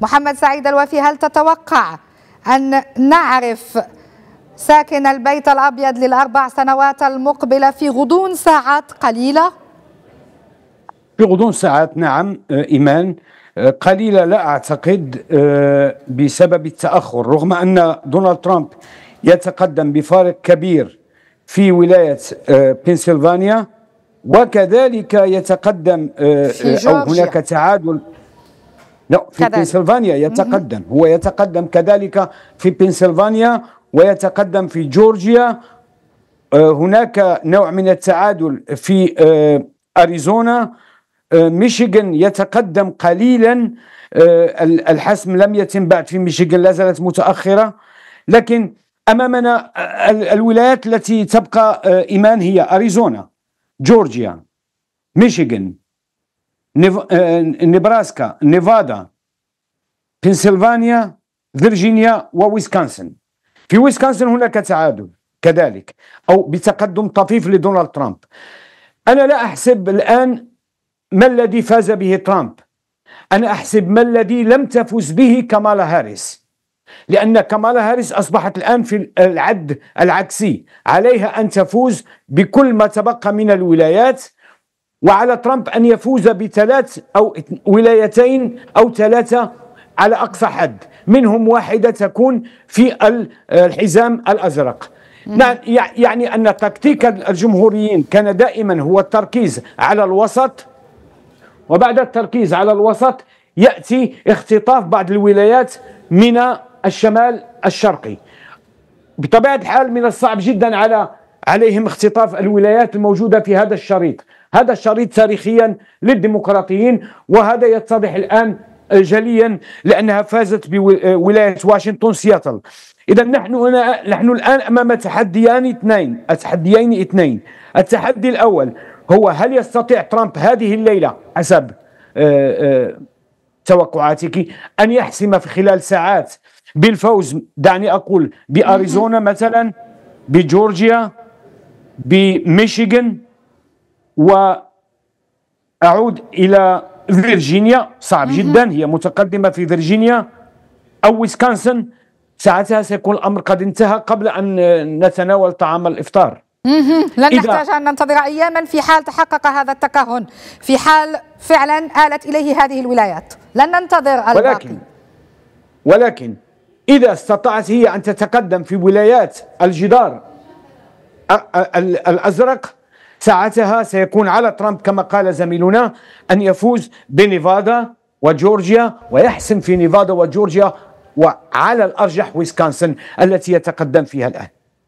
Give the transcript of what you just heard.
محمد سعيد الوفي هل تتوقع أن نعرف ساكن البيت الأبيض للأربع سنوات المقبلة في غضون ساعات قليلة؟ في غضون ساعات نعم آه، إيمان آه، قليلة لا أعتقد آه، بسبب التأخر رغم أن دونالد ترامب يتقدم بفارق كبير في ولاية بنسلفانيا وكذلك يتقدم أو هناك تعادل لا في كذلك. بنسلفانيا يتقدم هو يتقدم كذلك في بنسلفانيا ويتقدم في جورجيا آه، هناك نوع من التعادل في آه، أريزونا آه، ميشيغان يتقدم قليلا الحسم لم يتم بعد في ميشيغان لا زالت متأخرة لكن أمامنا الولايات التي تبقى إيمان هي أريزونا جورجيا ميشيغان نبراسكا نيفادا بنسلفانيا فيرجينيا وويسكانسن في ويسكانسن هناك تعادل كذلك أو بتقدم طفيف لدونالد ترامب أنا لا أحسب الآن ما الذي فاز به ترامب أنا أحسب ما الذي لم تفز به كمالا هاريس لأن كمالا هاريس أصبحت الآن في العد العكسي عليها أن تفوز بكل ما تبقى من الولايات وعلى ترامب أن يفوز بثلاث أو ولايتين أو ثلاثة على أقصى حد منهم واحدة تكون في الحزام الأزرق نعم، يعني أن تكتيك الجمهوريين كان دائما هو التركيز على الوسط وبعد التركيز على الوسط يأتي اختطاف بعض الولايات من الشمال الشرقي بطبيعة الحال من الصعب جدا على عليهم اختطاف الولايات الموجودة في هذا الشريط هذا الشريط تاريخيا للديمقراطيين وهذا يتضح الآن جليا لأنها فازت بولاية واشنطن سياتل إذا نحن هنا نحن الآن أمام تحديان اثنين تحديين اثنين التحدي الأول هو هل يستطيع ترامب هذه الليلة حسب آه، آه، توقعاتك أن يحسم في خلال ساعات بالفوز دعني أقول بأريزونا مثلا بجورجيا بميشيغان وأعود إلى فيرجينيا صعب جدا هي متقدمة في فيرجينيا أو ويسكانسن ساعتها سيكون الأمر قد انتهى قبل أن نتناول طعام الإفطار لن نحتاج أن ننتظر أياما في حال تحقق هذا التكهن في حال فعلا آلت إليه هذه الولايات لن ننتظر الباقي ولكن ولكن إذا استطاعت هي أن تتقدم في ولايات الجدار الأزرق ساعتها سيكون على ترامب كما قال زميلنا أن يفوز بنيفادا وجورجيا ويحسم في نيفادا وجورجيا وعلى الأرجح ويسكونسن التي يتقدم فيها الآن